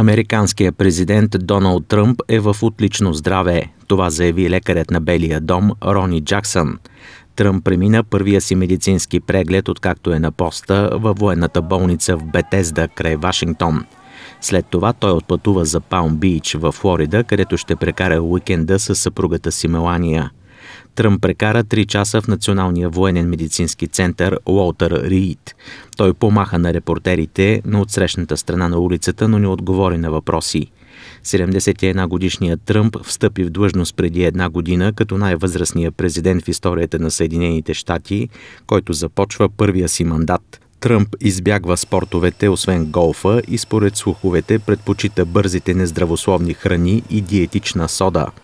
Американският президент Доналд Тръмп е в отлично здраве. Това заяви лекарят на Белия дом Рони Джаксън. Тръмп премина първия си медицински преглед, откакто е на поста във военната болница в Бетезда край Вашингтон. След това той отпътува за Паун Бич в Флорида, където ще прекара уикенда с съпругата си Мелания – Тръм прекара 3 часа в Националния военен медицински център Уолтър Рийд. Той помаха на репортерите на отсрещната страна на улицата, но не отговори на въпроси. 71-годишният Тръмп встъпи в длъжност преди една година като най-възрастният президент в историята на Съединените щати, който започва първия си мандат. Тръмп избягва спортовете, освен голфа, и според слуховете предпочита бързите нездравословни храни и диетична сода –